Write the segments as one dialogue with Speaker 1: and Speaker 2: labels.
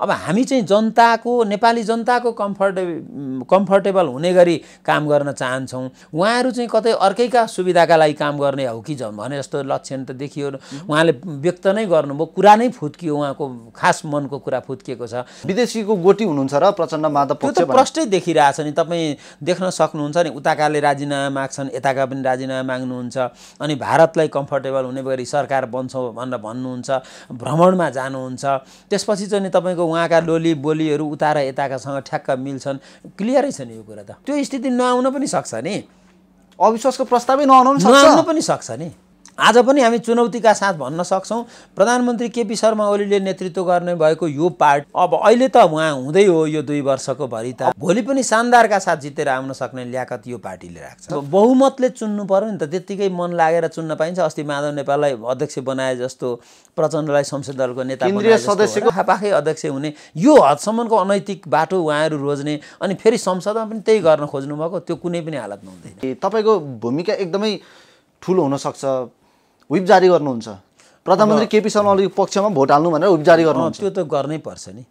Speaker 1: अब हामी चाहिँ जनताको नेपाली जनताको कम्फर्टे कम्फर्टेबल हुने गरी काम गर्न चाहन्छौँ उहाँहरू चाहिँ कतै अर्कैका सुविधाका लागि काम गर्ने हो कि भने जस्तो लक्षण त देखियो उहाँले व्यक्त नै गर्नुभयो कुरा नै फुत्कियो उहाँको खास मनको कुरा फुत्किएको छ विदेशीको गोटी हुनुहुन्छ र प्रचण्ड माधव त्यो त प्रष्टै देखिरहेछ नि तपाईँ देख्न सक्नुहुन्छ नि उताकाले राजीनामा माग्छन् यताका पनि राजीनामा माग्नुहुन्छ अनि भारतलाई कम्फर्टेबल हुने गरी सरकार बन्छौँ भनेर भन्नुहुन्छ भ्रमणमा जानुहुन्छ त्यसपछि चाहिँ तपाईँको तपाईँको उहाँका लोली बोलीहरू र यताकासँग ठ्याक्क मिल्छन् क्लियरै छ नि यो कुरा त त्यो स्थिति नआउन पनि सक्छ नि अविश्वासको प्रस्तावै नआउन पनि सक्छ नि आज पनि हामी चुनौतीका साथ भन्न सक्छौँ प्रधानमन्त्री केपी शर्मा ओलीले नेतृत्व गर्ने भएको यो पार्ट अब अहिले त उहाँ हुँदै हो यो दुई वर्षको भरि भरिता भोलि पनि शानदारका साथ जितेर आउन सक्ने ल्याकत यो पार्टीले राख्छ बहुमतले चुन्नु पऱ्यो नि त त्यत्तिकै मन लागेर चुन्न पाइन्छ अस्ति माधव नेपाललाई अध्यक्ष बनाए जस्तो प्रचण्डलाई संसद दलको नेता सदस्यको पाखै अध्यक्ष हुने यो हदसम्मको अनैतिक बाटो उहाँहरू रोज्ने अनि फेरि संसदमा पनि त्यही गर्न खोज्नुभएको त्यो कुनै पनि हालतमा हुँदैन तपाईँको भूमिका एकदमै ठुलो हुनसक्छ व्हिप जारी गर्नुहुन्छ प्रधानमन्त्री केपी शर्मा ओलीको
Speaker 2: पक्षमा भोट हाल्नु भनेर व्हिप जारी गर्नुहुन्छ
Speaker 1: त्यो त गर्नै पर्छ नि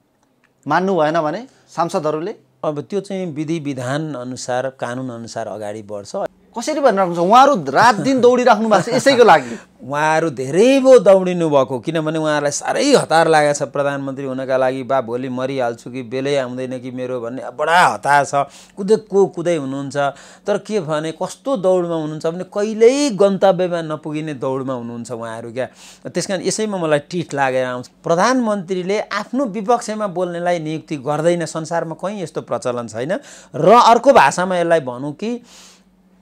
Speaker 1: मान्नु भएन भने सांसदहरूले अब त्यो चाहिँ विधि विधान अनुसार कानुन अनुसार अगाडि बढ्छ कसरी भनिराख्नु छ उहाँहरू रात दिन दौडिराख्नु भएको छ यसैको लागि उहाँहरू धेरै पो दौडिनु भएको किनभने उहाँहरूलाई साह्रै हतार लागेको छ प्रधानमन्त्री हुनका लागि बा भोलि मरिहाल्छु कि बेलै आउँदैन कि मेरो भन्ने बडा हतार छ कुदै को कुदै हुनुहुन्छ तर के भने कस्तो दौडमा हुनुहुन्छ भने कहिल्यै गन्तव्यमा नपुगिने दौडमा हुनुहुन्छ उहाँहरू क्या त्यस कारण यसैमा मलाई टिट लागेर आउँछ प्रधानमन्त्रीले आफ्नो विपक्षमा बोल्नेलाई नियुक्ति गर्दैन संसारमा कहीँ यस्तो प्रचलन छैन र अर्को भाषामा यसलाई भनौँ कि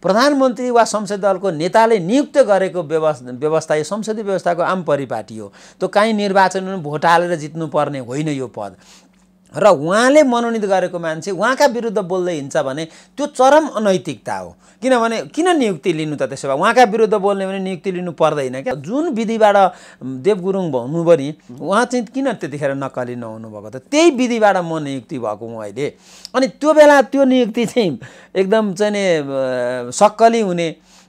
Speaker 1: प्रधानमन्त्री वा संसदीय दलको नेताले नियुक्त गरेको व्यवस्था व्यवस्था यो संसदीय व्यवस्थाको आम परिपाटी हो त्यो काहीँ निर्वाचनमा भोट हालेर जित्नुपर्ने होइन यो पद र उहाँले मनोनित गरेको मान्छे उहाँका विरुद्ध बोल्दै हिँड्छ भने त्यो चरम अनैतिकता हो किनभने किन नियुक्ति लिनु त त्यसो भए उहाँका विरुद्ध बोल्ने भने नियुक्ति लिनु पर्दैन क्या जुन विधिबाट देव गुरुङ भन्नु पनि उहाँ चाहिँ किन त्यतिखेर नक्कली नहुनुभएको त त्यही विधिबाट म नियुक्ति भएको हुँ अहिले अनि त्यो बेला त्यो नियुक्ति चाहिँ एकदम चाहिँ सक्कली हुने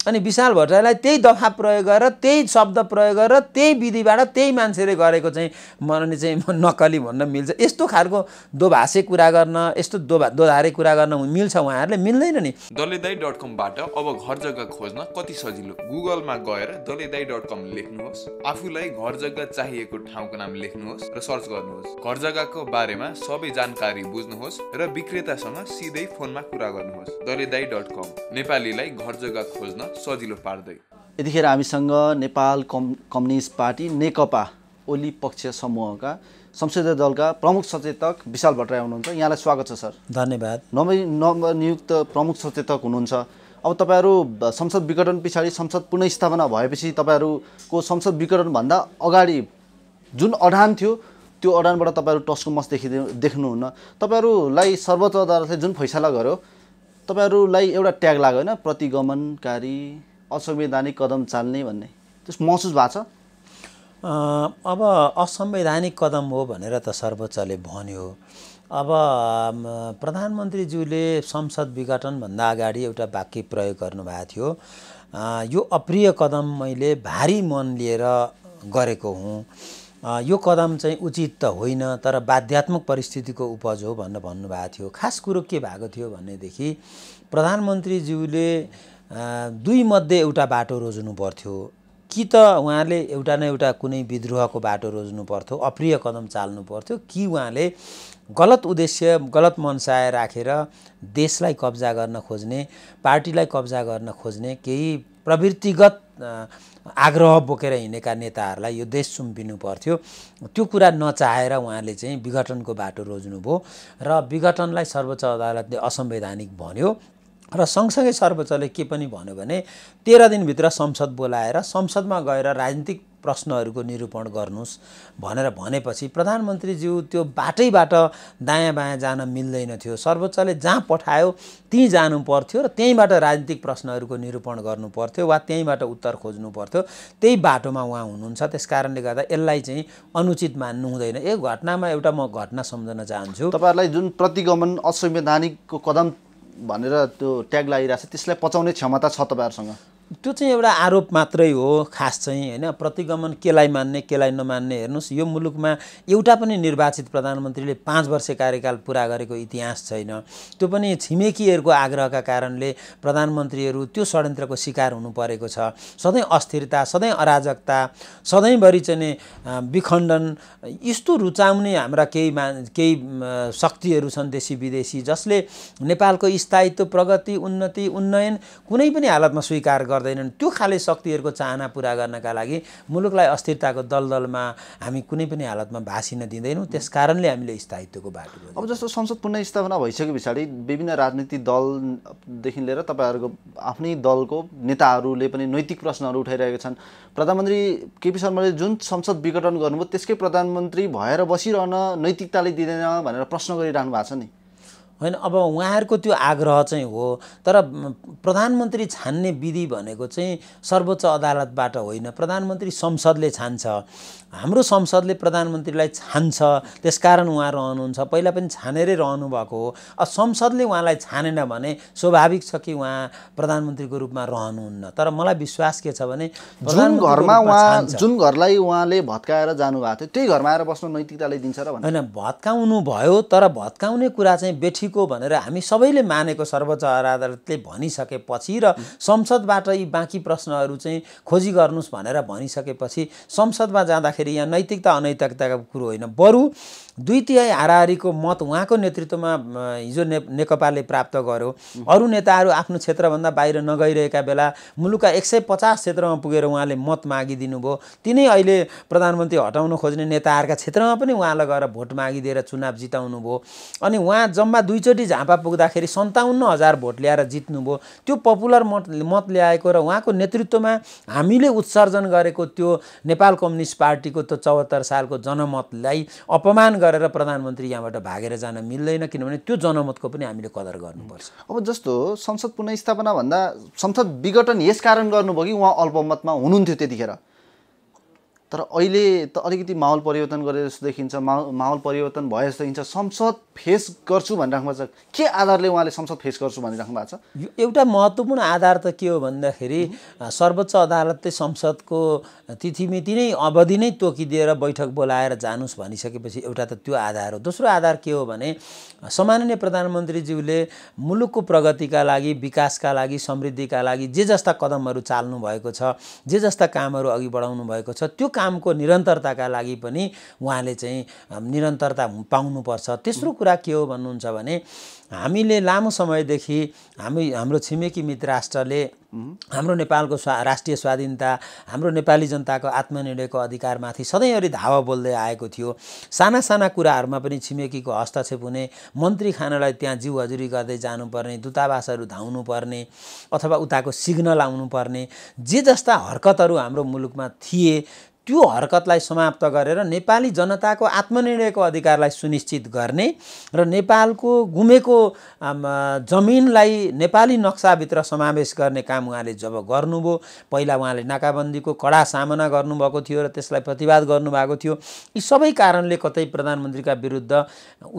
Speaker 1: अनि विशाल भट्टराईलाई त्यही दफा प्रयोग गरेर त्यही शब्द प्रयोग गरेर त्यही विधिबाट त्यही मान्छेले गरेको चाहिँ मनले चाहिँ म नक्कली भन्न मिल्छ यस्तो खालको दोभाषे कुरा गर्न यस्तो दोभा दोधारे कुरा गर्न मिल्छ उहाँहरूले मिल्दैन नि दलेदाई डट कमबाट अब घर जग्गा खोज्न कति सजिलो गुगलमा गएर दलेदाई डट कम लेख्नुहोस् आफूलाई घर जग्गा चाहिएको ठाउँको नाम लेख्नुहोस् र सर्च गर्नुहोस् घर जग्गाको बारेमा सबै जानकारी बुझ्नुहोस् र विक्रेतासँग सिधै फोनमा कुरा गर्नुहोस् दलेदाई डट कम नेपालीलाई घर जग्गा खोज्न सजिलो पार्दै
Speaker 2: यतिखेर हामीसँग नेपाल कम कम्युनिस्ट पार्टी नेकपा ओली पक्ष समूहका संसदीय दलका प्रमुख सचेतक विशाल भट्टराई हुनुहुन्छ यहाँलाई स्वागत छ सर धन्यवाद नव नवनियुक्त प्रमुख सचेतक हुनुहुन्छ अब तपाईँहरू संसद विघटन पछाडि संसद पुनस्थापना भएपछि तपाईँहरूको संसद विघटनभन्दा अगाडि जुन अडान थियो त्यो अडानबाट तपाईँहरू टस्को मस देखि देख्नुहुन्न तपाईँहरूलाई सर्वोच्च अदालतले जुन फैसला गर्यो तपाईँहरूलाई एउटा ट्याग लाग्यो होइन प्रतिगमनकारी असंवैधानिक कदम चाल्ने भन्ने त्यस महसुस भएको छ
Speaker 1: अब असंवैधानिक कदम हो भनेर त सर्वोच्चले भन्यो अब प्रधानमन्त्रीज्यूले संसद विघटनभन्दा अगाडि एउटा वाक्य प्रयोग गर्नुभएको थियो यो अप्रिय कदम मैले भारी मन लिएर गरेको हुँ यो कदम चाहिँ उचित त होइन तर बाध्यात्मक परिस्थितिको उपज हो भनेर भन्नुभएको थियो खास कुरो के भएको थियो भनेदेखि प्रधानमन्त्रीज्यूले दुई मध्ये एउटा बाटो रोज्नु पर्थ्यो कि त उहाँले एउटा न एउटा कुनै विद्रोहको बाटो रोज्नु पर्थ्यो अप्रिय कदम चाल्नु पर्थ्यो कि उहाँले गलत उद्देश्य गलत मनसाय राखेर देशलाई कब्जा गर्न खोज्ने पार्टीलाई कब्जा गर्न खोज्ने केही प्रवृत्तिगत आग्रह बोकेर हिँडेका नेताहरूलाई यो देश सुम्पिनु पर्थ्यो त्यो कुरा नचाहेर उहाँले चाहिँ विघटनको बाटो रोज्नुभयो र विघटनलाई सर्वोच्च अदालतले असंवैधानिक भन्यो र सँगसँगै सर्वोच्चले के पनि भन्यो भने तेह्र दिनभित्र संसद बोलाएर संसदमा गएर राजनीतिक प्रश्नहरूको निरूपण गर्नुहोस् भनेर भनेपछि प्रधानमन्त्रीज्यू त्यो बाटैबाट दायाँ बायाँ जान मिल्दैन थियो सर्वोच्चले जहाँ पठायो त्यहीँ जानु पर्थ्यो र त्यहीँबाट राजनीतिक प्रश्नहरूको निरूपण गर्नु पर्थ्यो वा त्यहीँबाट उत्तर खोज्नु पर्थ्यो त्यही बाटोमा उहाँ हुनुहुन्छ त्यस कारणले गर्दा यसलाई चाहिँ अनुचित मान्नु हुँदैन यो घटनामा एउटा म घटना सम्झन चाहन्छु तपाईँहरूलाई
Speaker 2: जुन प्रतिगमन असंवैधानिकको कदम
Speaker 1: भनेर त्यो
Speaker 2: ट्याग लागिरहेको छ त्यसलाई पचाउने क्षमता छ तपाईँहरूसँग
Speaker 1: त्यो चाहिँ एउटा आरोप मात्रै हो खास चाहिँ होइन प्रतिगमन केलाई मान्ने केलाई नमान्ने हेर्नुहोस् यो मुलुकमा एउटा पनि निर्वाचित प्रधानमन्त्रीले पाँच वर्ष कार्यकाल पुरा गरेको इतिहास छैन त्यो पनि छिमेकीहरूको आग्रहका कारणले प्रधानमन्त्रीहरू त्यो षड्यन्त्रको शिकार हुनु परेको छ सधैँ अस्थिरता सधैँ अराजकता सधैँभरि चाहिँ विखण्डन यस्तो रुचाउने हाम्रा केही मा केही शक्तिहरू छन् देशी विदेशी जसले नेपालको स्थायित्व प्रगति उन्नति उन्नयन कुनै पनि हालतमा स्वीकार गर् गर्दैनन् त्यो खाले शक्तिहरूको चाहना पुरा गर्नका लागि मुलुकलाई अस्थिरताको दलदलमा हामी कुनै पनि हालतमा भाषिन दिँदैनौँ त्यस कारणले हामीले स्थायित्वको बाटो
Speaker 2: अब जस्तो संसद पुनस्थापना भइसके पछाडि विभिन्न राजनीतिक दलदेखि लिएर तपाईँहरूको आफ्नै दलको नेताहरूले पनि नैतिक प्रश्नहरू उठाइरहेका छन् प्रधानमन्त्री केपी शर्माले जुन संसद विघटन गर्नुभयो त्यसकै प्रधानमन्त्री भएर बसिरहन नैतिकताले
Speaker 1: दिँदैन भनेर प्रश्न गरिरहनु भएको छ नि होइन अब उहाँहरूको त्यो आग्रह चाहिँ हो तर प्रधानमन्त्री छान्ने विधि भनेको चाहिँ सर्वोच्च अदालतबाट होइन प्रधानमन्त्री संसदले छान्छ हाम्रो संसदले प्रधानमन्त्रीलाई छान्छ त्यसकारण उहाँ रहनुहुन्छ पहिला पनि छानेरै रहनु भएको हो अब संसदले उहाँलाई छानेन भने स्वाभाविक छ कि उहाँ प्रधानमन्त्रीको रूपमा रहनुहुन्न तर मलाई विश्वास के छ भने जुन घरमा उहाँ जुन
Speaker 2: घरलाई उहाँले भत्काएर जानुभएको थियो त्यही घरमा आएर बस्नु नैतिकताले दिन्छ र होइन
Speaker 1: भत्काउनु भयो तर भत्काउने कुरा चाहिँ बेठी को भनेर हामी सबैले मानेको सर्वोच्च अदालतले भनिसकेपछि र संसदबाट यी बाँकी प्रश्नहरू चाहिँ खोजी गर्नुहोस् भनेर भनिसकेपछि संसदमा जाँदाखेरि यहाँ नैतिकता अनैतिकताको कुरो होइन बरु दुई तिहाई हाराहारीको मत उहाँको नेतृत्वमा हिजो ने नेकपाले प्राप्त गर्यो अरू नेताहरू आफ्नो क्षेत्रभन्दा बाहिर नगइरहेका बेला मुलुकका एक सय पचास क्षेत्रमा पुगेर उहाँले मत मागिदिनु भयो तिनै अहिले प्रधानमन्त्री हटाउन खोज्ने नेताहरूका क्षेत्रमा पनि उहाँलाई गएर भोट मागिदिएर चुनाव जिताउनु भयो अनि उहाँ जम्मा दुईचोटि झापा पुग्दाखेरि सन्ताउन्न हजार भोट ल्याएर जित्नुभयो त्यो पपुलर मत मत ल्याएको र उहाँको नेतृत्वमा हामीले उत्सर्जन गरेको त्यो नेपाल कम्युनिस्ट पार्टीको त्यो चौहत्तर सालको जनमतलाई अपमान गरेर प्रधानमन्त्री यहाँबाट भागेर जान मिल्दैन किनभने त्यो जनमतको पनि हामीले कदर गर्नुपर्छ अब जस्तो संसद
Speaker 2: पुनस्थापनाभन्दा भन्दा
Speaker 1: संसद विघटन यस कारण
Speaker 2: गर्नुभयो कि उहाँ अल्पमतमा
Speaker 1: हुनुहुन्थ्यो त्यतिखेर
Speaker 2: तर अहिले त अलिकति माहौल परिवर्तन गरे जस्तो देखिन्छ माहौल माहौल परिवर्तन भए जस्तो
Speaker 1: देखिन्छ संसद फेस गर्छु भनिराख्नु भएको छ के आधारले उहाँले संसद फेस गर्छु भनिराख्नु भएको छ यो एउटा महत्त्वपूर्ण आधार त के हो भन्दाखेरि सर्वोच्च अदालतले संसदको तिथिमिति नै अवधि नै तोकिदिएर बैठक बोलाएर जानुस् भनिसकेपछि एउटा त त्यो आधार हो दोस्रो आधार के हो भने सामान्य प्रधानमन्त्रीज्यूले मुलुकको प्रगतिका लागि विकासका लागि समृद्धिका लागि जे जस्ता कदमहरू चाल्नु भएको छ जे जस्ता कामहरू अघि बढाउनु भएको छ त्यो कामको निरन्तरताका लागि पनि उहाँले चाहिँ निरन्तरता पाउनुपर्छ तेस्रो कुरा के हो भन्नुहुन्छ भने हामीले लामो समयदेखि हामी हाम्रो छिमेकी मित्र राष्ट्रले हाम्रो नेपालको स्वा राष्ट्रिय स्वाधीनता हाम्रो नेपाली जनताको आत्मनिर्णयको अधिकारमाथि सधैँभरि धावा बोल्दै आएको थियो साना साना कुराहरूमा पनि छिमेकीको हस्तक्षेप हुने मन्त्री खानालाई त्यहाँ जिउ हजुरी गर्दै जानुपर्ने दूतावासहरू धाउनुपर्ने अथवा उताको सिग्नल आउनुपर्ने जे जस्ता हरकतहरू हाम्रो मुलुकमा थिए त्यो हरकतलाई समाप्त गरेर नेपाली जनताको आत्मनिर्णयको अधिकारलाई सुनिश्चित गर्ने र नेपालको गुमेको जमिनलाई नेपाली नक्साभित्र समावेश गर्ने काम उहाँले जब गर्नुभयो पहिला उहाँले नाकाबन्दीको कडा सामना गर्नुभएको थियो र त्यसलाई प्रतिवाद गर्नुभएको थियो यी सबै कारणले कतै प्रधानमन्त्रीका विरुद्ध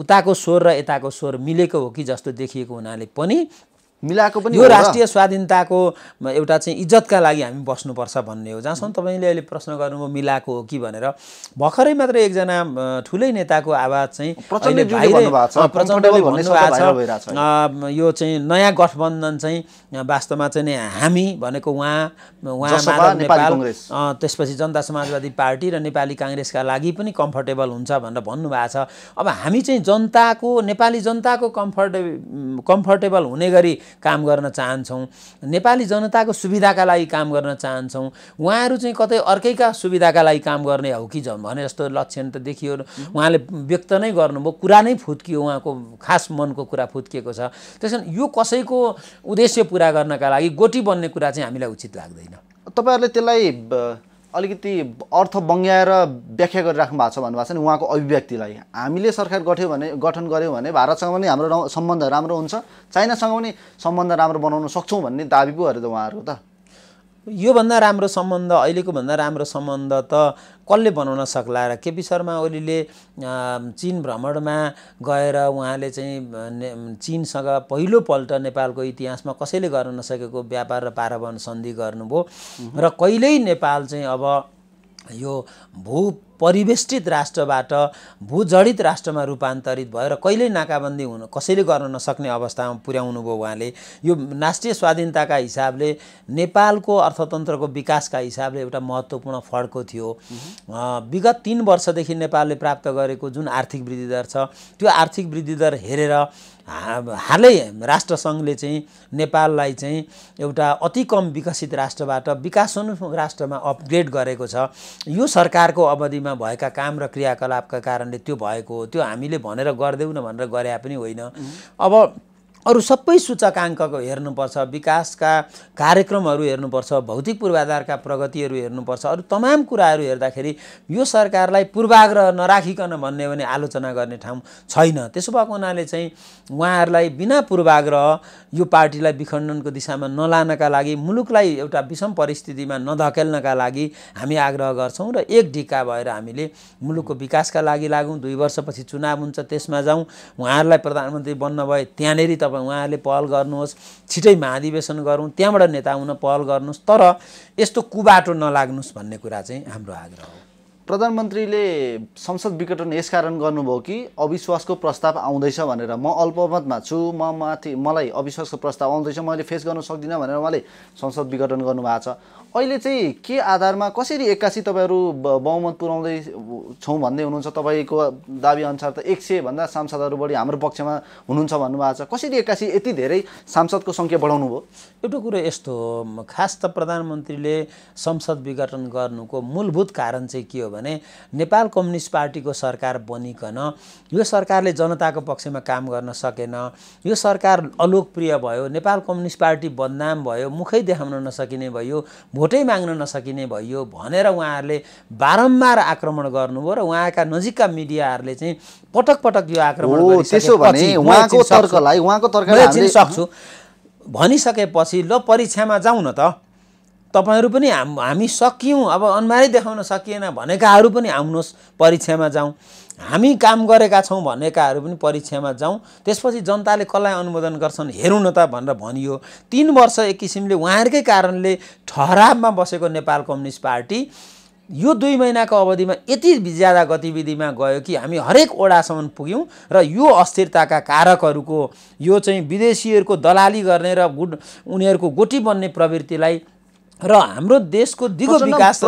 Speaker 1: उताको स्वर र यताको स्वर मिलेको हो कि जस्तो देखिएको हुनाले पनि मिलाएको पनि यो राष्ट्रिय स्वाधीनताको एउटा चाहिँ इज्जतका लागि हामी बस्नुपर्छ भन्ने हो जहाँसम्म तपाईँले अहिले प्रश्न गर्नुभयो मिलाएको हो कि भनेर भर्खरै मात्र एकजना ठुलै नेताको आवाज चाहिँ प्रचण्डले यो चाहिँ नयाँ गठबन्धन चाहिँ वास्तवमा चाहिँ हामी भनेको उहाँ उहाँ नेपाल त्यसपछि जनता समाजवादी पार्टी र नेपाली काङ्ग्रेसका लागि पनि कम्फर्टेबल हुन्छ भनेर भन्नुभएको छ अब हामी चाहिँ जनताको नेपाली जनताको कम्फर्टे कम्फर्टेबल हुने गरी काम गर्न चाहन्छौँ नेपाली जनताको सुविधाका लागि काम गर्न चाहन्छौँ उहाँहरू चाहिँ कतै अर्कैका सुविधाका लागि काम गर्ने हो कि भने जस्तो लक्षण त देखियो उहाँले व्यक्त नै गर्नुभयो कुरा नै फुत्कियो उहाँको खास मनको कुरा फुत्किएको छ त्यस यो कसैको उद्देश्य पुरा गर्नका लागि गोटी बन्ने कुरा चाहिँ हामीलाई उचित लाग्दैन तपाईँहरूले त्यसलाई अलिकति
Speaker 2: अर्थ बङ्ग्याएर व्याख्या गरिराख्नु भएको छ भन्नुभएको छ नि उहाँको अभिव्यक्तिलाई हामीले सरकार गठ्यौँ भने गठन गऱ्यौँ भने भारतसँग पनि हाम्रो सम्बन्ध राम्रो हुन्छ चाइनासँग पनि सम्बन्ध राम्रो बनाउन
Speaker 1: सक्छौँ भन्ने दाबी पो अरे त उहाँहरूको त योभन्दा राम्रो सम्बन्ध अहिलेको भन्दा राम्रो सम्बन्ध त कसले बनाउन सक्ला र केपी शर्मा ओलीले चिन भ्रमणमा गएर उहाँले चाहिँ चिनसँग पहिलोपल्ट नेपालको इतिहासमा कसैले गर्न नसकेको व्यापार र पारावन सन्धि गर्नुभयो र कहिल्यै नेपाल चाहिँ अब यो भू परिवेष्टित राष्ट्रबाट भूजडित राष्ट्रमा रूपान्तरित भएर कहिल्यै नाकाबन्दी हुन कसैले गर्न नसक्ने अवस्थामा पुर्याउनुभयो उहाँले यो राष्ट्रिय स्वाधीनताका हिसाबले नेपालको अर्थतन्त्रको विकासका हिसाबले एउटा महत्त्वपूर्ण फड्को थियो विगत तिन वर्षदेखि नेपालले प्राप्त गरेको जुन आर्थिक वृद्धि दर छ त्यो आर्थिक वृद्धि दर हेरेर हालै राष्ट्रसङ्घले चाहिँ नेपाललाई चाहिँ एउटा अति कम विकसित राष्ट्रबाट विकासोन्मुख राष्ट्रमा अपग्रेड गरेको छ यो सरकारको अवधिमा जीवनमा भएका काम र क्रियाकलापका कारणले त्यो भएको त्यो हामीले भनेर गरिदेऊ न भनेर गरे पनि होइन अब अरू सबै सूचकाङ्कको हेर्नुपर्छ विकासका कार्यक्रमहरू हेर्नुपर्छ भौतिक पूर्वाधारका प्रगतिहरू हेर्नुपर्छ अरू तमाम कुराहरू हेर्दाखेरि यो सरकारलाई पूर्वाग्रह नराखिकन भन्ने भने आलोचना गर्ने ठाउँ छैन त्यसो भएको हुनाले चाहिँ उहाँहरूलाई बिना पूर्वाग्रह यो पार्टीलाई विखण्डनको दिशामा नलानका लागि मुलुकलाई एउटा विषम परिस्थितिमा नधकेल्नका लागि हामी आग्रह गर्छौँ र एक ढिक्का भएर हामीले मुलुकको विकासका लागि लागौँ दुई वर्षपछि चुनाव हुन्छ त्यसमा जाउँ उहाँहरूलाई प्रधानमन्त्री बन्न भए त्यहाँनिर तपाईँ तर्फ उहाँहरूले पहल गर्नुहोस् छिटै महाधिवेशन गरौँ त्यहाँबाट नेता हुन पहल गर्नुहोस् तर यस्तो कुबाटो नलाग्नुहोस् भन्ने कुरा चाहिँ हाम्रो आग्रह हो प्रधानमन्त्रीले संसद विघटन यस कारण गर्नुभयो कि अविश्वासको
Speaker 2: प्रस्ताव आउँदैछ भनेर म अल्पमतमा छु म माथि मलाई अविश्वासको प्रस्ताव आउँदैछ मैले फेस गर्न सक्दिनँ भनेर उहाँले संसद विघटन गर्नुभएको छ अहिले चाहिँ के आधारमा कसरी एक्कासी तपाईँहरू बहुमत पुऱ्याउँदै छौँ भन्दै हुनुहुन्छ तपाईँको अनुसार त एक सयभन्दा सांसदहरू बढी हाम्रो पक्षमा हुनुहुन्छ भन्नुभएको छ कसरी एक्कासी यति धेरै सांसदको सङ्ख्या बढाउनु भयो
Speaker 1: एउटा कुरो यस्तो हो खास त प्रधानमन्त्रीले संसद विघटन गर्नुको मूलभूत कारण चाहिँ के हो भने नेपाल कम्युनिस्ट पार्टीको सरकार बनिकन यो सरकारले जनताको पक्षमा काम गर्न सकेन यो सरकार अलोकप्रिय भयो नेपाल कम्युनिस्ट पार्टी बदनाम भयो मुखै देखाउन नसकिने भयो भोटै माग्न नसकिने भयो भनेर उहाँहरूले बारम्बार आक्रमण गर्नुभयो र उहाँका नजिकका मिडियाहरूले चाहिँ पटक पटक यो आक्रमण त्यसो भने उहाँको तर्कलाई उहाँको तर्क सक्छु भनिसकेपछि ल परीक्षामा जाउँ न त तपाईँहरू पनि हाम हामी सक्यौँ अब अनुहारै देखाउन सकिएन भनेकाहरू पनि आउनुहोस् परीक्षामा जाउँ हामी काम गरेका छौँ भनेकाहरू पनि परीक्षामा जाउँ त्यसपछि जनताले कसलाई अनुमोदन गर्छन् हेरौँ न त भनेर भनियो तिन वर्ष एक किसिमले उहाँहरूकै कारणले ठहरावमा बसेको नेपाल कम्युनिस्ट पार्टी यो दुई महिनाको अवधिमा यति ज्यादा गतिविधिमा गयो कि हामी हरेक ओडासम्म पुग्यौँ र यो अस्थिरताका कारकहरूको यो चाहिँ विदेशीहरूको दलाली गर्ने र गुड उनीहरूको गोटी बन्ने प्रवृत्तिलाई र हाम्रो देशको दिगो विकास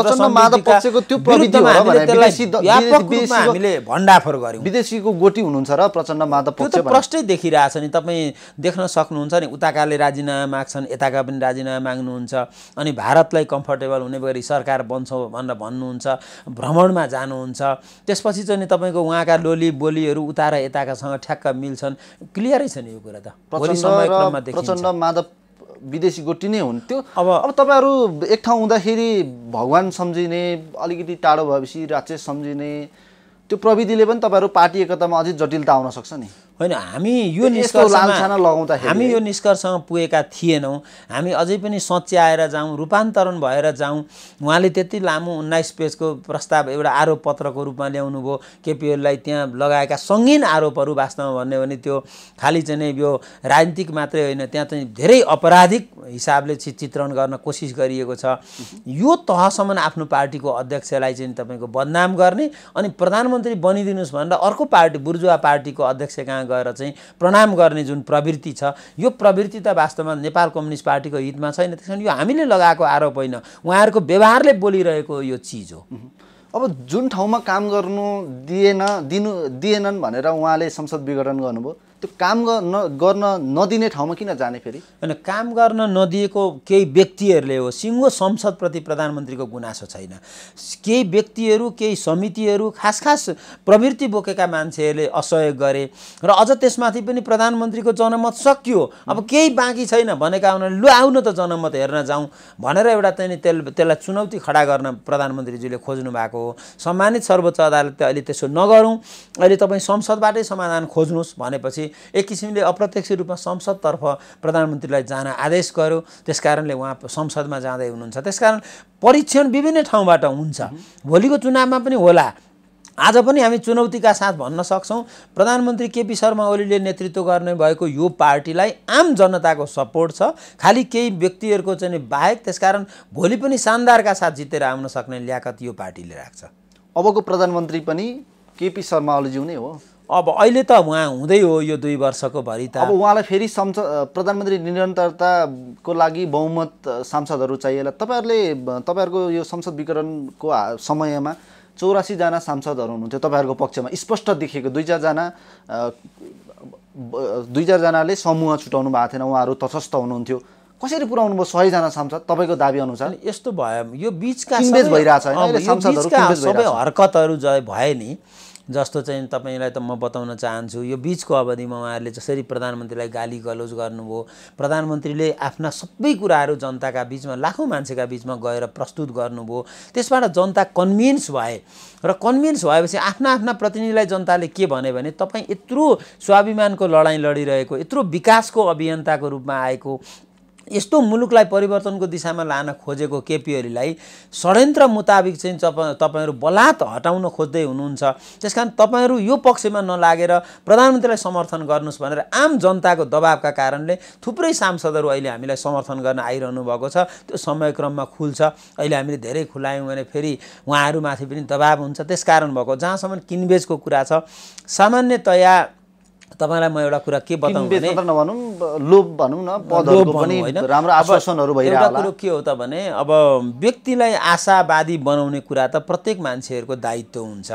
Speaker 1: हामीले भण्डाफोर विदेशीको गोटी हुनुहुन्छ र प्रचण्ड माधव पक्ष प्रष्टै देखिरहेछ नि तपाईँ देख्न सक्नुहुन्छ नि उताकाले राजीनामा माग्छन् यताका पनि राजीनामा माग्नुहुन्छ अनि भारतलाई कम्फर्टेबल हुने गरी सरकार बन्छौँ भनेर भन्नुहुन्छ भ्रमणमा जानुहुन्छ त्यसपछि चाहिँ नि तपाईँको उहाँका लोली बोलीहरू उता र यताकासँग ठ्याक्क मिल्छन् क्लियरै छ नि यो कुरा त प्रचण्ड
Speaker 2: माधव विदेशी गोटी नै हुन्थ्यो अब अब तपाईँहरू एक ठाउँ हुँदाखेरि भगवान् सम्झिने अलिकति टाढो भएपछि राक्षस सम्झिने त्यो प्रविधिले पनि तपाईँहरू पार्टी एकतामा अझै जटिलता
Speaker 1: आउन सक्छ नि होइन हामी यो निष्कर्ष लगाउँदाखेरि हामी यो निष्कर्षमा पुगेका थिएनौँ हामी अझै पनि सच्याएर जाउँ रूपान्तरण भएर जाउँ उहाँले त्यति लामो उन्नाइस पेजको प्रस्ताव एउटा आरोप पत्रको रूपमा ल्याउनु भयो केपिएललाई त्यहाँ लगाएका सङ्गीन आरोपहरू वास्तवमा भन्यो भने त्यो खालि चाहिँ यो राजनीतिक मात्रै होइन त्यहाँ चाहिँ धेरै अपराधिक हिसाबले चित्रण गर्न कोसिस गरिएको छ यो तहसम्म आफ्नो पार्टीको अध्यक्षलाई चाहिँ तपाईँको बदनाम गर्ने अनि प्रधानमन्त्री बनिदिनुहोस् भनेर अर्को पार्टी बुर्जुवा पार्टीको अध्यक्ष कहाँ गएर चाहिँ प्रणाम गर्ने जुन प्रवृत्ति छ यो प्रवृत्ति त वास्तवमा नेपाल कम्युनिस्ट पार्टीको हितमा छैन त्यस यो हामीले लगाएको आरोप होइन उहाँहरूको व्यवहारले बोलिरहेको यो चिज हो
Speaker 2: अब जुन ठाउँमा काम गर्नु दिएन दिनु दिएनन् भनेर उहाँले संसद विघटन गर्नुभयो त्यो काम गर्न गर्न नदिने ठाउँमा किन जाने फेरि होइन काम गर्न
Speaker 1: नदिएको केही व्यक्तिहरूले हो सिङ्गो संसदप्रति प्रधानमन्त्रीको गुनासो छैन केही व्यक्तिहरू केही समितिहरू खास खास प्रवृत्ति बोकेका मान्छेहरूले असहयोग गरे र अझ त्यसमाथि पनि प्रधानमन्त्रीको जनमत सकियो अब केही बाँकी छैन भनेका हुनाले लु आउन त जनमत हेर्न जाउँ भनेर एउटा त्यहाँनिर त्यस त्यसलाई चुनौती खडा गर्न प्रधानमन्त्रीज्यूले खोज्नु भएको हो सम्मानित सर्वोच्च अदालतले अहिले त्यसो नगरौँ अहिले तपाईँ संसदबाटै समाधान खोज्नुहोस् भनेपछि एक किसिमले अप्रत्यक्ष रूपमा संसदतर्फ प्रधानमन्त्रीलाई जान आदेश गर्यो त्यसकारणले उहाँ संसदमा जाँदै हुनुहुन्छ त्यसकारण परीक्षण विभिन्न ठाउँबाट हुन्छ भोलिको चुनावमा पनि होला आज पनि हामी चुनौतीका साथ भन्न सक्छौँ प्रधानमन्त्री केपी शर्मा ओलीले नेतृत्व गर्ने भएको यो पार्टीलाई आम जनताको सपोर्ट छ खालि केही व्यक्तिहरूको चाहिँ बाहेक त्यसकारण भोलि पनि शानदारका साथ जितेर आउन सक्ने ल्याकत यो पार्टीले राख्छ अबको प्रधानमन्त्री पनि केपी शर्मा ओलीज्यू नै हो अब अहिले त उहाँ हुँदै हो यो दुई वर्षको भरि त अब
Speaker 2: उहाँलाई फेरि संसद प्रधानमन्त्री निरन्तरताको लागि बहुमत सांसदहरू चाहिएला तपाईँहरूले तपाईँहरूको यो संसद विकरणको समयमा चौरासीजना सांसदहरू हुनुहुन्थ्यो तपाईँहरूको पक्षमा स्पष्ट देखिएको दुई चारजना दुई चारजनाले समूह छुट्याउनु भएको थिएन उहाँहरू तटस्थ हुनुहुन्थ्यो कसरी पुऱ्याउनु भयो सयजना सांसद तपाईँको दाबी अनुसार यस्तो भयो यो बिचका भइरहेछ सबै
Speaker 1: हरकतहरू भए नि जस्तो चाहिँ तपाईँलाई त म बताउन चाहन्छु यो बिचको अवधिमा उहाँहरूले जसरी प्रधानमन्त्रीलाई गाली गलोज गर्नुभयो प्रधानमन्त्रीले आफ्ना सबै कुराहरू जनताका बिचमा लाखौँ मान्छेका बिचमा गएर प्रस्तुत गर्नुभयो त्यसबाट जनता कन्भिन्स भए र कन्भिन्स भएपछि आफ्ना आफ्ना प्रतिनिधिलाई जनताले के भन्यो भने तपाईँ यत्रो स्वाभिमानको लडाइँ लडिरहेको यत्रो विकासको अभियन्ताको रूपमा आएको यस्तो मुलुकलाई परिवर्तनको दिशामा लान खोजेको केपिओलीलाई षड्यन्त्र मुताबिक चाहिँ तपाईँ तपाईँहरू बलात् हटाउन खोज्दै हुनुहुन्छ त्यस कारण तपाईँहरू यो पक्षमा नलागेर प्रधानमन्त्रीलाई समर्थन गर्नुहोस् भनेर आम जनताको दबावका कारणले थुप्रै सांसदहरू अहिले हामीलाई समर्थन गर्न आइरहनु भएको छ त्यो समयक्रममा खुल्छ अहिले हामीले धेरै खुलायौँ भने फेरि उहाँहरूमाथि पनि दबाब हुन्छ त्यस कारण भएको जहाँसम्म किनबेजको कुरा छ सामान्यतया तपाईँलाई म एउटा कुरा के बताउँ एउटा कुरो के हो त भने अब व्यक्तिलाई आशावादी बनाउने कुरा त प्रत्येक मान्छेहरूको दायित्व हुन्छ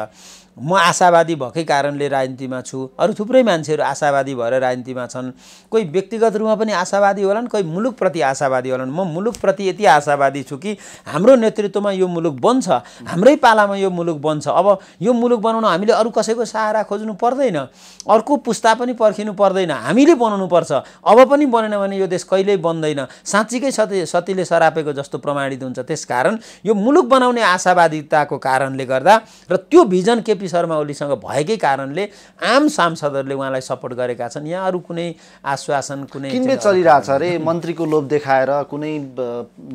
Speaker 1: म आशावादी भएकै कारणले राजनीतिमा छु अरू थुप्रै मान्छेहरू आशावादी भएर राजनीतिमा छन् कोही व्यक्तिगत रूपमा पनि आशावादी होलान् कोही मुलुकप्रति आशावादी होलान् म मुलुकप्रति यति आशावादी छु कि हाम्रो नेतृत्वमा यो मुलुक बन्छ हाम्रै पालामा यो मुलुक बन्छ अब यो मुलुक बनाउन हामीले अरू कसैको सहारा खोज्नु पर्दैन अर्को पुस्ता पनि पर्खिनु पर्दैन हामीले बनाउनु पर्छ अब पनि बनेन भने यो देश कहिल्यै बन्दैन साँच्चीकै सती सतीले सरापेको जस्तो प्रमाणित हुन्छ त्यसकारण यो मुलुक बनाउने आशावादिताको कारणले गर्दा र त्यो भिजन केपी शर्मा ओलीसँग भएकै कारणले आम सांसदहरूले उहाँलाई सपोर्ट गरेका छन् यहाँ अरू कुनै आश्वासन कुनै किनबेच छ अरे
Speaker 2: मन्त्रीको लोभ देखाएर कुनै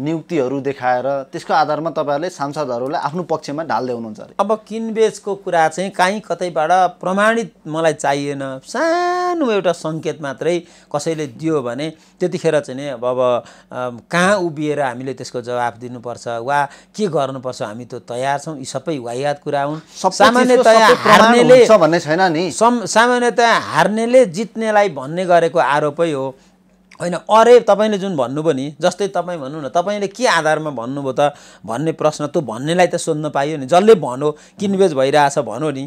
Speaker 2: नियुक्तिहरू देखाएर त्यसको आधारमा तपाईँहरूले सांसदहरूलाई आफ्नो पक्षमा ढाल्दै हुनुहुन्छ अरे
Speaker 1: अब किनबेचको कुरा चाहिँ काहीँ कतैबाट प्रमाणित मलाई चाहिएन सानो एउटा सङ्केत मात्रै कसैले दियो भने त्यतिखेर चाहिँ नि अब अब कहाँ उभिएर हामीले त्यसको जवाब दिनुपर्छ वा के गर्नुपर्छ हामी त तयार छौँ यी सबै वाहियात कुरा हुन् सामान्य सामान्यतया हार्नेले भन्ने छैन नि सामान्यतया हार्नेले जित्नेलाई भन्ने गरेको आरोपै हो होइन अरे तपाईँले जुन भन्नुभयो नि जस्तै तपाईँ भन्नु न तपाईँले के आधारमा भन्नुभयो त भन्ने प्रश्न त्यो भन्नेलाई त सोध्न पाइयो नि जसले भनौँ किनबेज भइरहेछ भनौँ नि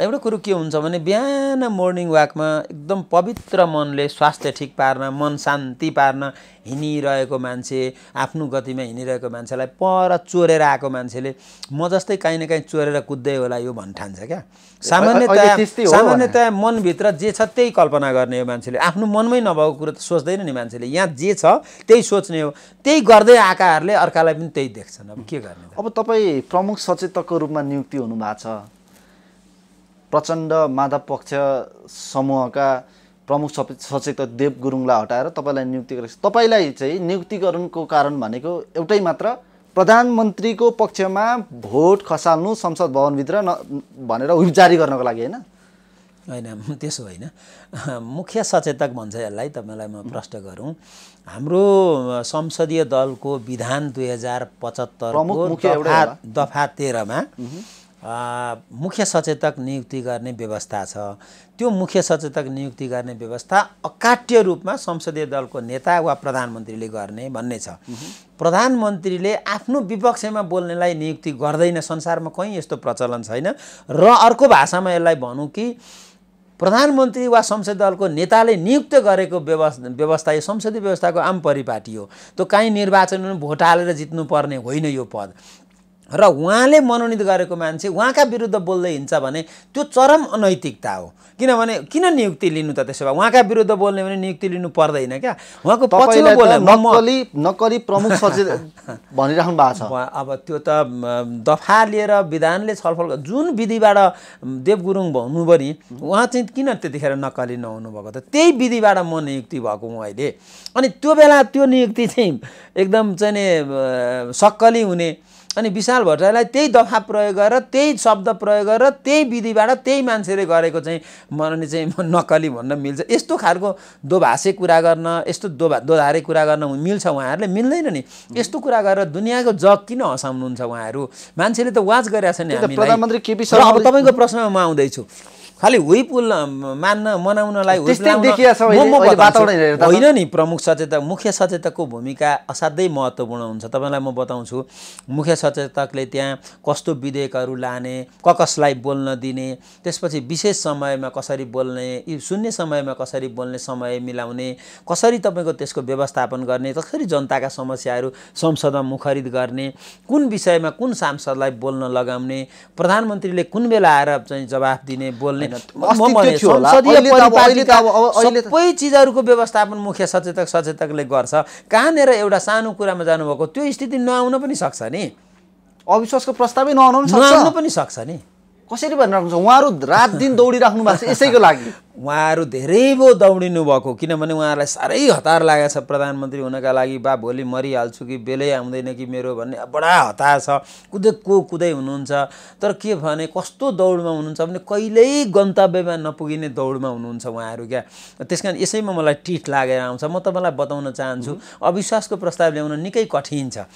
Speaker 1: एउटा कुरो के हुन्छ भने बिहान मर्निङ वाकमा एकदम पवित्र मनले स्वास्थ्य ठिक पार्न मन शान्ति पार्न हिँडिरहेको मान्छे आफ्नो गतिमा हिँडिरहेको मान्छेलाई पर चोरेर आएको मान्छेले म जस्तै काहीँ न काहीँ चोरेर कुद्दै होला यो भन्ठान्छ क्या सामान्यतया सामान्यतया मनभित्र जे छ त्यही कल्पना गर्ने हो मान्छेले आफ्नो मनमै नभएको कुरो त सोच्दैन नि मान्छेले यहाँ जे छ त्यही सोच्ने हो त्यही गर्दै आएकाहरूले अर्कालाई पनि त्यही देख्छन् अब के गर्ने
Speaker 2: अब तपाईँ प्रमुख सचेतकको रूपमा नियुक्ति हुनुभएको छ प्रचण्ड माधव पक्ष समूहका प्रमुख सचेतक देव गुरुङलाई हटाएर तपाईँलाई नियुक्ति गरेको छ तपाईँलाई चाहिँ नियुक्तिकरणको कारण भनेको एउटै मात्र प्रधानमन्त्रीको पक्षमा भोट खसाल्नु संसद भवनभित्र न भनेर हुप जारी गर्नको लागि होइन
Speaker 1: होइन त्यसो होइन मुख्य सचेतक भन्छ यसलाई तपाईँलाई म प्रश्न गरौँ हाम्रो संसदीय दलको विधान दुई हजार पचहत्तर दफा तेह्रमा मुख्य सचेतक नियुक्ति गर्ने व्यवस्था छ त्यो मुख्य सचेतक नियुक्ति गर्ने व्यवस्था अकाट्य रूपमा संसदीय दलको नेता वा प्रधानमन्त्रीले गर्ने भन्ने छ प्रधानमन्त्रीले आफ्नो विपक्षमा बोल्नेलाई नियुक्ति गर्दैन संसारमा कहीँ यस्तो प्रचलन छैन र अर्को भाषामा यसलाई भनौँ कि प्रधानमन्त्री वा संसदीय दलको नेताले नियुक्त गरेको व्यवस्था व्यवस्था यो संसदीय व्यवस्थाको आम परिपाटी हो त्यो काहीँ निर्वाचनमा भोट हालेर जित्नुपर्ने होइन यो पद र उहाँले मनोनित गरेको मान्छे उहाँका विरुद्ध बोल्दै हिँड्छ भने त्यो चरम अनैतिकता हो किनभने किन नियुक्ति लिनु त त्यसो भए उहाँका विरुद्ध बोल्ने भने नियुक्ति लिनु पर्दैन क्या उहाँको नकली प्रमुख सचिव भनिराख्नु भएको छ अब त्यो त दफा लिएर विधानले छलफल जुन विधिबाट देव गुरुङ भन्नुभयो नि उहाँ चाहिँ किन त्यतिखेर नक्कली नहुनु भएको त त्यही विधिबाट म नियुक्ति भएको हुँ अहिले अनि त्यो बेला त्यो नियुक्ति चाहिँ एकदम चाहिँ सक्कली हुने अनि विशाल भट्टराईलाई त्यही दफा प्रयोग गरेर त्यही शब्द प्रयोग गरेर त्यही विधिबाट त्यही मान्छेले गरेको चाहिँ मनले चाहिँ म नक्कली भन्न मिल्छ यस्तो खालको दोभाषे कुरा गर्न यस्तो दोभा दोधारे कुरा गर्न मिल्छ उहाँहरूले मिल्दैन नि यस्तो कुरा गरेर दुनियाँको जग किन हँसाउनुहुन्छ उहाँहरू मान्छेले त वाच गरेका छैन प्रधानमन्त्री केपी शर्मा अब तपाईँको प्रश्नमा म आउँदैछु खालि हुइपुल मान्न मनाउनलाई होइन नि प्रमुख सचेतक मुख्य सचेतकको भूमिका असाध्यै महत्त्वपूर्ण हुन्छ तपाईँलाई म बताउँछु मुख्य सचेतकले त्यहाँ कस्तो विधेयकहरू लाने ककसलाई बोल्न दिने त्यसपछि विशेष समयमा कसरी बोल्ने शून्य समयमा कसरी बोल्ने समय मिलाउने कसरी तपाईँको त्यसको व्यवस्थापन गर्ने कसरी जनताका समस्याहरू संसदमा मुखरित गर्ने कुन विषयमा कुन सांसदलाई बोल्न लगाउने प्रधानमन्त्रीले कुन बेला आएर चाहिँ जवाफ दिने बोल्ने सबै चिजहरूको व्यवस्थापन मुख्य सचेतक सचेतकले गर्छ कहाँनिर एउटा सानो कुरामा जानुभएको त्यो स्थिति नआउन पनि सक्छ नि अविश्वासको प्रस्तावै नआउनु नआउन पनि सक्छ नि कसरी भनिराख्नु छ उहाँहरू रात दिन दौडिराख्नु भएको छ यसैको लागि उहाँहरू धेरै पो दौडिनु भएको किनभने उहाँहरूलाई साह्रै हतार लागेको छ प्रधानमन्त्री हुनका लागि बा भोलि मरिहाल्छु कि बेलै आउँदैन कि मेरो भन्ने बडा हतार छ कुदै को कुदै हुनुहुन्छ तर के भने कस्तो दौडमा हुनुहुन्छ भने कहिल्यै गन्तव्यमा नपुगिने दौडमा हुनुहुन्छ उहाँहरू क्या त्यस कारण यसैमा मलाई टिट लागेर आउँछ म तपाईँलाई बताउन चाहन्छु अविश्वासको प्रस्ताव ल्याउन निकै कठिन छ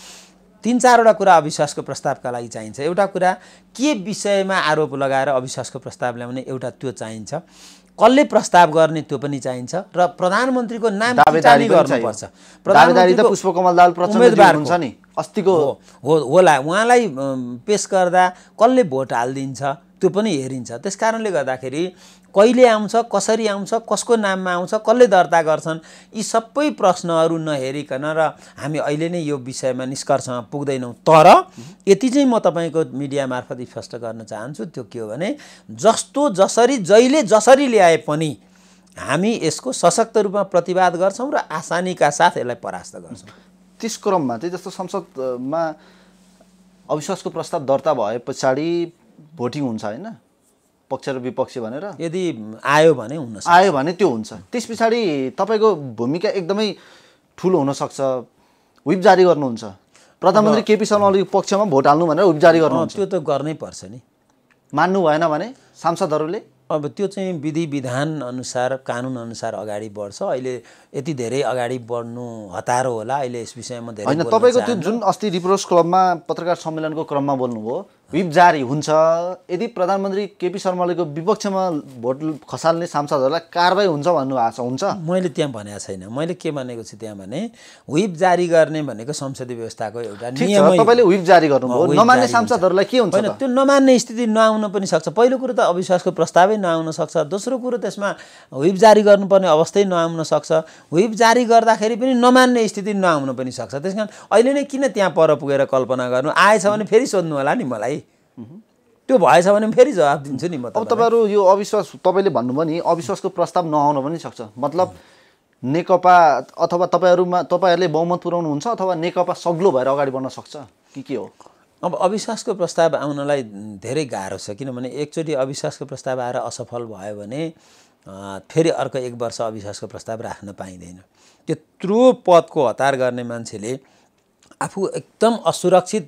Speaker 1: तिन चारवटा कुरा अविश्वासको प्रस्तावका लागि चाहिन्छ एउटा कुरा के विषयमा आरोप लगाएर अविश्वासको प्रस्ताव ल्याउने एउटा त्यो चाहिन्छ कसले प्रस्ताव गर्ने त्यो पनि चाहिन्छ र प्रधानमन्त्रीको नाम गर्नुपर्छ पुष्पकमल दाल उम्मेदवार हुन्छ नि अस्तिको हो होला उहाँलाई पेस गर्दा कसले भोट हालिदिन्छ त्यो पनि हेरिन्छ त्यस कारणले गर्दाखेरि कहिले आउँछ कसरी आउँछ कसको नाममा आउँछ कसले दर्ता गर्छन् यी सबै प्रश्नहरू नहेरिकन र हामी अहिले नै यो विषयमा निष्कर्षमा पुग्दैनौँ तर यति चाहिँ म तपाईँको मिडिया मार्फत स्पष्ट गर्न चाहन्छु त्यो के हो भने जस्तो जसरी जहिले जसरी ल्याए पनि हामी यसको सशक्त रूपमा प्रतिवाद गर्छौँ र आसानीका साथ यसलाई परास्त गर्छौँ त्यस क्रममा चाहिँ जस्तो संसदमा अविश्वासको प्रस्ताव दर्ता
Speaker 2: भए पछाडि भोटिङ हुन्छ होइन पक्ष र विपक्ष भनेर यदि आयो भने हुन आयो भने त्यो हुन्छ त्यस पछाडि तपाईँको भूमिका एकदमै ठुलो हुनसक्छ विप जारी गर्नुहुन्छ प्रधानमन्त्री केपी शर्मा ओलीको पक्षमा भोट हाल्नु भनेर विप जारी गर्नुहुन्छ त्यो त
Speaker 1: गर्नै पर्छ नि मान्नु भएन भने सांसदहरूले अब त्यो चाहिँ विधि विधान अनुसार कानुन अनुसार अगाडि बढ्छ अहिले यति धेरै अगाडि बढ्नु हतारो होला अहिले यस विषयमा धेरै होइन तपाईँको त्यो जुन
Speaker 2: अस्ति रिप्रोस क्लबमा पत्रकार सम्मेलनको क्रममा बोल्नुभयो व्हिप जारी हुन्छ यदि प्रधानमन्त्री केपी शर्मालेको विपक्षमा भोट खसाल्ने सांसदहरूलाई
Speaker 1: कारवाही हुन्छ भन्नु छ हुन्छ मैले त्यहाँ भनेको छैन मैले के भनेको छु त्यहाँ भने व्हिप जारी गर्ने भनेको संसदीय व्यवस्थाको एउटा नियम तपाईँले
Speaker 2: व्हिप जारी गर्नुभयो नमान्ने
Speaker 1: सांसदहरूलाई के हुन्छ त्यो नमान्ने स्थिति नआउन पनि सक्छ पहिलो कुरो त अविश्वासको प्रस्तावै नआउन सक्छ दोस्रो कुरो त्यसमा व्हिप जारी गर्नुपर्ने अवस्थै नआउन सक्छ व्हिप जारी गर्दाखेरि पनि नमान्ने स्थिति नआउन पनि सक्छ त्यस अहिले नै किन त्यहाँ पर पुगेर कल्पना गर्नु आएछ भने फेरि सोध्नु होला नि मलाई त्यो भएछ भने फेरि जवाब दिन्छु नि म अब तपाईँहरू यो अविश्वास तपाईँले भन्नुभयो नि अविश्वासको
Speaker 2: प्रस्ताव नआउन पनि सक्छ मतलब नेकपा अथवा तपाईँहरूमा तपाईँहरूले बहुमत
Speaker 1: हुन्छ अथवा नेकपा सग्लो भएर अगाडि बढ्न सक्छ कि के हो अब अविश्वासको प्रस्ताव आउनलाई धेरै गाह्रो छ किनभने एकचोटि अविश्वासको प्रस्ताव आएर असफल भयो भने फेरि अर्को एक वर्ष अविश्वासको प्रस्ताव राख्न पाइँदैन त्यत्रो पदको हतार गर्ने मान्छेले आफू एकदम असुरक्षित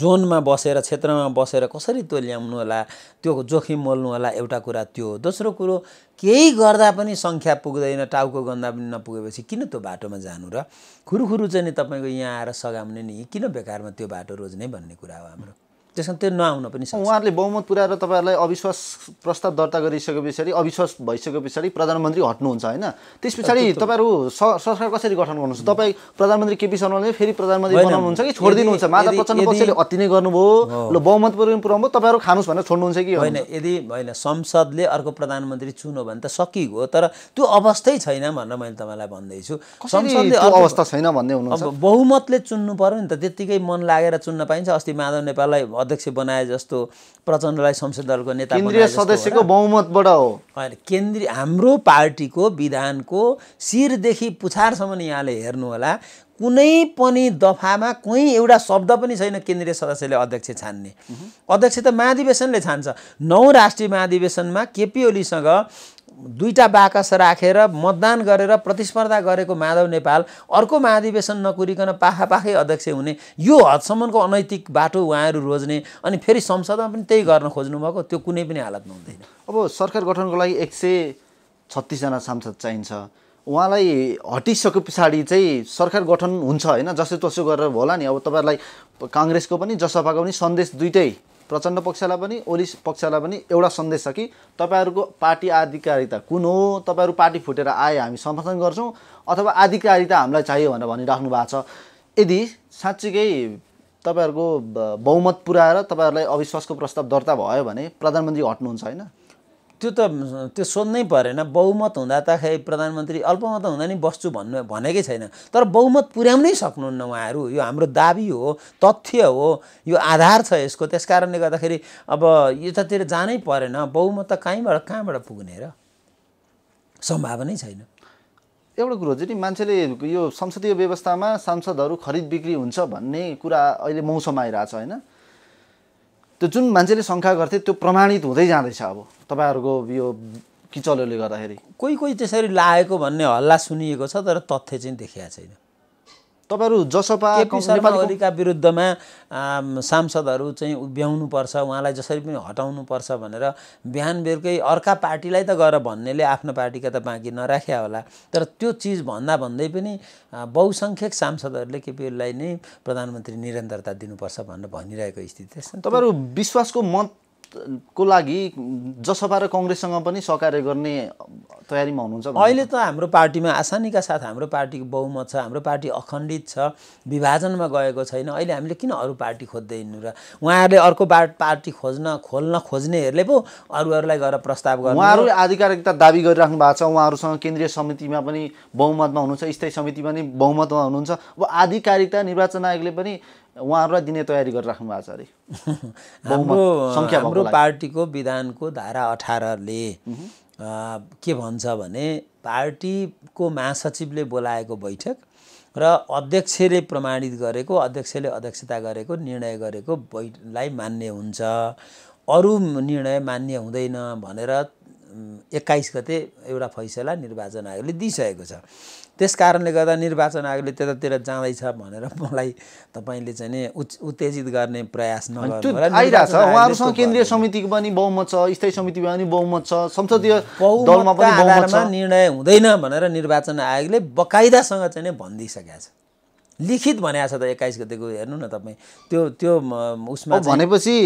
Speaker 1: जोनमा बसेर क्षेत्रमा बसेर कसरी त्यो ल्याउनु होला त्यो जोखिम मोल्नु होला एउटा कुरा त्यो दोस्रो कुरो केही गर्दा पनि सङ्ख्या पुग्दैन टाउको गन्दा पनि नपुगेपछि किन त्यो बाटोमा जानु र खुरुखुरु चाहिँ नि तपाईँको यहाँ आएर सघाउने नि किन बेकारमा त्यो बाटो रोज्ने भन्ने कुरा हो हाम्रो त्यसमा त्यो नआउन पनि सक्छ उहाँहरूले बहुमत पुऱ्याएर तपाईँहरूलाई अविश्वास प्रस्ताव दर्ता गरिसके पछाडि अविश्वास भइसके
Speaker 2: पछाडि प्रधानमन्त्री हट्नुहुन्छ होइन त्यस पछाडि तपाईँहरू सरकार कसरी गठन गर्नुहुन्छ तपाईँ
Speaker 1: प्रधानमन्त्री केपी शर्माले फेरि प्रधानमन्त्री बनाउनुहुन्छ कि छोडिदिनुहुन्छ माधव प्रचण्ड अति
Speaker 2: नै गर्नुभयो ल बहुमत
Speaker 1: भयो तपाईँहरू खानुहोस् भनेर छोड्नुहुन्छ कि होइन यदि होइन संसदले अर्को प्रधानमन्त्री चुन्यो भने त सकिगयो तर त्यो अवस्थै छैन भनेर मैले तपाईँलाई भन्दैछु संसदले अवस्था छैन भन्दै हुनुहुन्छ बहुमतले चुन्नु पऱ्यो नि त त्यत्तिकै मन लागेर चुन्न पाइन्छ अस्ति माधव नेपाललाई अध्यक्ष बनाए जस्तो प्रचण्डलाई संसद दलको नेता केन्द्रीय सदस्यको बहुमतबाट हो होइन केन्द्रीय हाम्रो पार्टीको विधानको शिरदेखि पुछारसम्म यहाँले हेर्नुहोला कुनै पनि दफामा कोही एउटा शब्द पनि छैन केन्द्रीय सदस्यले अध्यक्ष छान्ने अध्यक्ष त महाधिवेशनले छान्छ नौ राष्ट्रिय महाधिवेशनमा केपी ओलीसँग दुईवटा बाकस राखेर रा, मतदान गरेर प्रतिस्पर्धा गरेको माधव नेपाल अर्को महाधिवेशन नकुरिकन पाखापाखै अध्यक्ष हुने यो हदसम्मको अनैतिक बाटो उहाँहरू रोज्ने अनि फेरि संसदमा पनि त्यही गर्न खोज्नुभएको त्यो कुनै पनि हालतमा हुँदैन
Speaker 2: अब सरकार गठनको लागि एक सय छत्तिसजना सांसद चाहिन्छ उहाँलाई हटिसके पछाडि चाहिँ सरकार गठन हुन्छ होइन जसो तसो गरेर होला नि अब तपाईँहरूलाई काङ्ग्रेसको पनि जसपाको पनि सन्देश दुइटै प्रचण्ड पक्षलाई पनि ओली पक्षलाई पनि एउटा सन्देश छ कि तपाईँहरूको पार्टी आधिकारिता कुन हो तपाईँहरू पार्टी फुटेर आए हामी समर्थन गर्छौँ अथवा आधिकारिता हामीलाई चाहियो भनेर भनिराख्नु भएको छ यदि साँच्चीकै तपाईँहरूको बहुमत पुऱ्याएर तपाईँहरूलाई
Speaker 1: अविश्वासको प्रस्ताव दर्ता भयो भने प्रधानमन्त्री हट्नुहुन्छ होइन त्यो त त्यो सोध्नै परेन बहुमत हुँदा त खै प्रधानमन्त्री अल्पमत हुँदा नि बस्छु भन्नु भनेकै छैन तर बहुमत पुर्याउनै सक्नुहुन्न उहाँहरू यो हाम्रो दाबी हो तथ्य हो यो आधार छ यसको त्यस कारणले गर्दाखेरि अब यतातिर जानै परेन बहुमत त कहीँबाट कहाँबाट पुग्ने र सम्भावनै छैन एउटा कुरो चाहिँ नि मान्छेले यो संसदीय व्यवस्थामा
Speaker 2: सांसदहरू खरिद बिक्री हुन्छ भन्ने कुरा अहिले मौसम आइरहेछ होइन त्यो जुन मान्छेले शङ्का गर्थे त्यो प्रमाणित हुँदै जाँदैछ अब तपाईँहरूको यो किचलोले
Speaker 1: गर्दाखेरि कोही कोही त्यसरी लागेको भन्ने हल्ला सुनिएको छ तर तथ्य चाहिँ देखिया छैन तपाईँहरू जसपा ओलीका विरुद्धमा सांसदहरू चाहिँ उभ्याउनुपर्छ उहाँलाई जसरी पनि हटाउनुपर्छ भनेर बिहान बेलुकै अर्का पार्टीलाई त गएर भन्नेले आफ्नो पार्टीका त बाँकी नराख्या होला तर त्यो चिज भन्दा भन्दै पनि बहुसङ्ख्यक सांसदहरूले केपिएललाई नै प्रधानमन्त्री निरन्तरता दिनुपर्छ भनेर भनिरहेको स्थिति छ तपाईँहरू विश्वासको मत को लागि जसपा र कङ्ग्रेससँग पनि सहकार्य गर्ने तयारीमा हुनुहुन्छ अहिले त हाम्रो पार्टीमा आसानीका साथ हाम्रो पार्टीको बहुमत छ हाम्रो पार्टी अखण्डित छ विभाजनमा गएको छैन अहिले हामीले किन अरू पार्टी खोज्दै हिँड्नु र उहाँहरूले अर्को पार्टी खोज्न खोल्न खोज्नेहरूले पो अरूहरूलाई गएर प्रस्ताव गर्नु उहाँहरू आधिकारिकता दावी
Speaker 2: गरिराख्नु भएको छ उहाँहरूसँग केन्द्रीय समितिमा पनि बहुमतमा हुनुहुन्छ स्थायी समितिमा पनि बहुमतमा हुनुहुन्छ अब
Speaker 1: आधिकारिकता निर्वाचन आयोगले
Speaker 2: पनि उहाँहरूलाई दिने
Speaker 1: तयारी गरिराख्नु भएको छ अरे हाम्रो हाम्रो पार्टीको विधानको धारा अठारले के भन्छ भने पार्टीको महासचिवले बोलाएको बैठक र अध्यक्षले प्रमाणित गरेको अध्यक्षले अध्यक्षता गरेको निर्णय गरेको बैलाई मान्य हुन्छ अरू निर्णय मान्य हुँदैन भनेर एक्काइस गते एउटा फैसला निर्वाचन आयोगले दिइसकेको छ त्यस कारणले गर्दा निर्वाचन आयोगले त्यतातिर जाँदैछ भनेर मलाई तपाईँले चाहिँ नि उत्तेजित गर्ने प्रयास छ उहाँहरूसँग
Speaker 2: केन्द्रीय समितिको पनि बहुमत छ स्थायी समितिमा पनि बहुमत छ संसदीय आधारमा
Speaker 1: निर्णय हुँदैन भनेर निर्वाचन आयोगले बकाइदासँग चाहिँ नि भनिदिइसकेका छ लिखित भनेको छ त एक्काइस गतेको हेर्नु न तपाईँ त्यो त्यो उसमा भनेपछि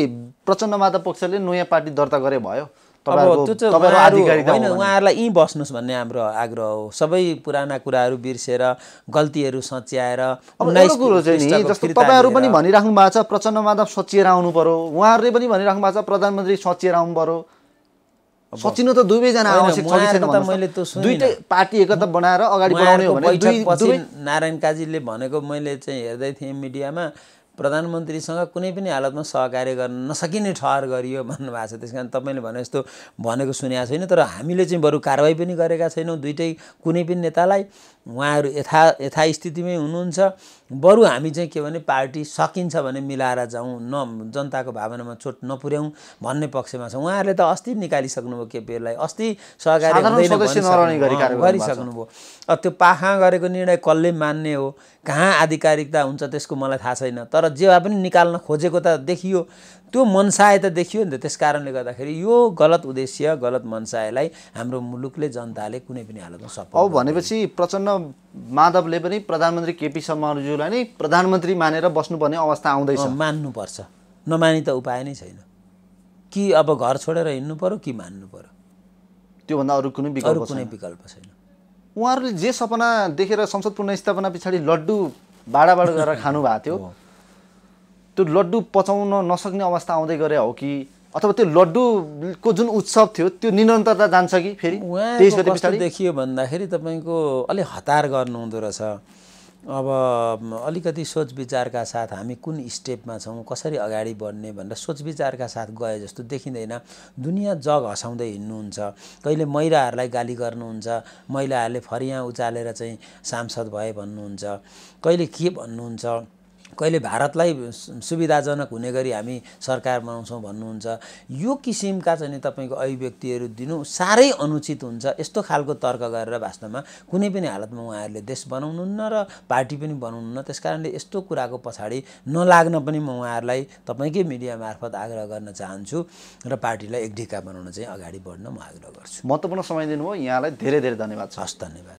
Speaker 1: प्रचण्ड माता पक्षले नयाँ पार्टी दर्ता गरे भयो
Speaker 2: होइन उहाँहरूलाई
Speaker 1: यहीँ बस्नुहोस् भन्ने हाम्रो आग्रह हो सबै पुराना कुराहरू बिर्सेर गल्तीहरू सच्याएर तपाईँहरू पनि
Speaker 2: भनिराख्नु भएको छ प्रचण्ड माधव सचिएर आउनु पर्यो उहाँहरूले पनि भनिराख्नु भएको छ प्रधानमन्त्री सचिएर आउनु पऱ्यो सचिनु त दुवैजना आवश्यक छ दुइटै पार्टी एकता बनाएर अगाडि बढाउने हो भने
Speaker 1: नारायण काजीले भनेको मैले चाहिँ हेर्दै थिएँ मिडियामा प्रधानमन्त्रीसँग कुनै पनि हालतमा सहकार्य गर्न नसकिने ठहर गरियो भन्नुभएको छ त्यस कारण तपाईँले भने जस्तो भनेको सुनेको छैन तर हामीले चाहिँ बरु कारवाही पनि गरेका छैनौँ दुइटै कुनै पनि नेतालाई उहाँहरू यथा यथास्थितिमै हुनुहुन्छ बरु हामी चाहिँ के भने पार्टी सकिन्छ भने मिलाएर जाउँ न जनताको भावनामा चोट नपुर्याउँ भन्ने पक्षमा छ उहाँहरूले त अस्ति निकालिसक्नुभयो केपीहरूलाई अस्ति सहकारी गरिसक्नुभयो अब त्यो पाखा गरेको निर्णय कसले मान्ने हो कहाँ आधिकारिकता हुन्छ त्यसको मलाई थाहा छैन तर तर जे भए पनि निकाल्न खोजेको त देखियो त्यो मनसाय त देखियो नि त त्यस कारणले गर्दाखेरि यो गलत उद्देश्य गलत मनसायलाई हाम्रो मुलुकले जनताले कुनै पनि हालतमा सप अब भनेपछि प्रचण्ड माधवले पनि प्रधानमन्त्री केपी शर्माज्यूलाई नै प्रधानमन्त्री मानेर बस्नुपर्ने अवस्था आउँदैछ मान्नुपर्छ नमाने त उपाय नै छैन कि अब घर छोडेर हिँड्नु पऱ्यो कि मान्नु पऱ्यो त्योभन्दा अरू कुनै विकल्प कुनै विकल्प छैन
Speaker 2: उहाँहरूले जे सपना देखेर संसद पुनस्थापना पछाडि लड्डु बाडाबाड गरेर खानु भएको थियो त्यो लड्डु पचाउन नसक्ने अवस्था आउँदै गरे हो कि अथवा त्यो लड्डुको जुन उत्सव थियो त्यो निरन्तरता जान्छ कि फेरि उहाँ देखियो
Speaker 1: भन्दाखेरि तपाईँको अलिक हतार गर्नुहुँदो रहेछ अब अलिकति सोच विचारका साथ हामी कुन स्टेपमा छौँ कसरी अगाडि बढ्ने भनेर सोच विचारका साथ गए जस्तो देखिँदैन दुनियाँ जग हँसाउँदै हिँड्नुहुन्छ कहिले महिलाहरूलाई गाली गर्नुहुन्छ महिलाहरूले फरिया उचालेर चाहिँ सांसद भए भन्नुहुन्छ कहिले के भन्नुहुन्छ कहिले भारतलाई सुविधाजनक हुने गरी हामी सरकार बनाउँछौँ भन्नुहुन्छ यो किसिमका चाहिँ तपाईँको अभिव्यक्तिहरू दिनु साह्रै अनुचित हुन्छ यस्तो खालको तर्क गरेर वास्तवमा कुनै पनि हालतमा उहाँहरूले देश बनाउनुहुन्न र पार्टी पनि बनाउनुहुन्न त्यस कारणले यस्तो कुराको पछाडि नलाग्न पनि म उहाँहरूलाई तपाईँकै मिडिया मार्फत आग्रह गर्न चाहन्छु र पार्टीलाई एक ढिका बनाउन चाहिँ अगाडि बढ्न म आग्रह गर्छु महत्त्वपूर्ण समय दिनुभयो यहाँलाई धेरै धेरै धन्यवाद छ हस् धन्यवाद